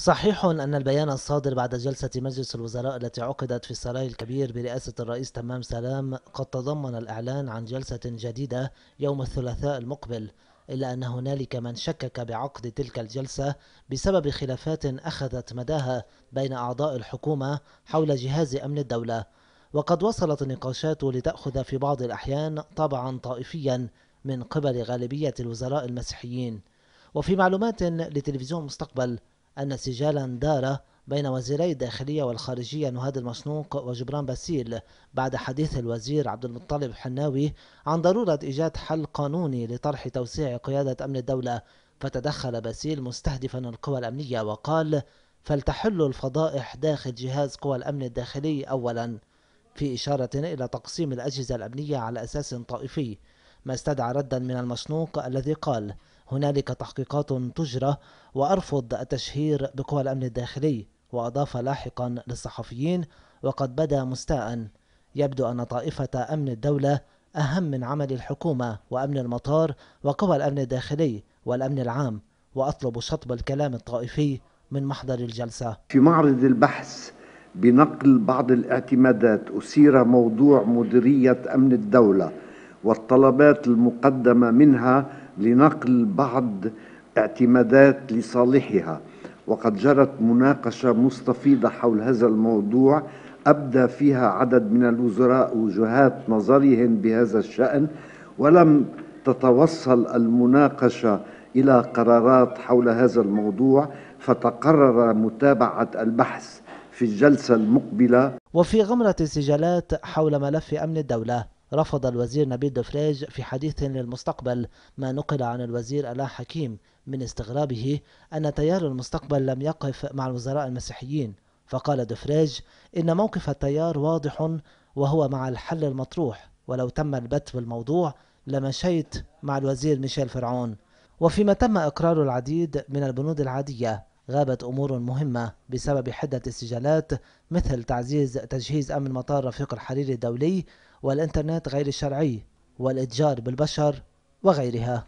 صحيح أن البيان الصادر بعد جلسة مجلس الوزراء التي عقدت في السراي الكبير برئاسة الرئيس تمام سلام قد تضمن الإعلان عن جلسة جديدة يوم الثلاثاء المقبل إلا أن هنالك من شكك بعقد تلك الجلسة بسبب خلافات أخذت مداها بين أعضاء الحكومة حول جهاز أمن الدولة وقد وصلت النقاشات لتأخذ في بعض الأحيان طبعا طائفيا من قبل غالبية الوزراء المسيحيين وفي معلومات لتلفزيون مستقبل أن سجالا دار بين وزيري الداخلية والخارجية نهاد المشنوق وجبران باسيل بعد حديث الوزير عبد المطلب حناوي عن ضرورة إيجاد حل قانوني لطرح توسيع قيادة أمن الدولة فتدخل باسيل مستهدفا القوى الأمنية وقال فلتحل الفضائح داخل جهاز قوى الأمن الداخلي أولا في إشارة إلى تقسيم الأجهزة الأمنية على أساس طائفي ما استدعى ردا من المشنوق الذي قال هنالك تحقيقات تجرى وأرفض التشهير بقوى الأمن الداخلي وأضاف لاحقا للصحفيين وقد بدا مستاء يبدو أن طائفة أمن الدولة أهم من عمل الحكومة وأمن المطار وقوى الأمن الداخلي والأمن العام وأطلب شطب الكلام الطائفي من محضر الجلسة في معرض البحث بنقل بعض الاعتمادات أثير موضوع مديرية أمن الدولة والطلبات المقدمة منها لنقل بعض اعتمادات لصالحها وقد جرت مناقشة مستفيضة حول هذا الموضوع أبدى فيها عدد من الوزراء وجهات نظرهم بهذا الشأن ولم تتوصل المناقشة إلى قرارات حول هذا الموضوع فتقرر متابعة البحث في الجلسة المقبلة وفي غمرة السجالات حول ملف أمن الدولة رفض الوزير نبيل دفريج في حديث للمستقبل ما نقل عن الوزير الا حكيم من استغرابه أن تيار المستقبل لم يقف مع الوزراء المسيحيين فقال دفريج إن موقف التيار واضح وهو مع الحل المطروح ولو تم البت بالموضوع لمشيت مع الوزير ميشيل فرعون وفيما تم إقرار العديد من البنود العادية غابت أمور مهمة بسبب حدة السجالات مثل تعزيز تجهيز أمن مطار رفيق الحريري الدولي والإنترنت غير الشرعي والإتجار بالبشر وغيرها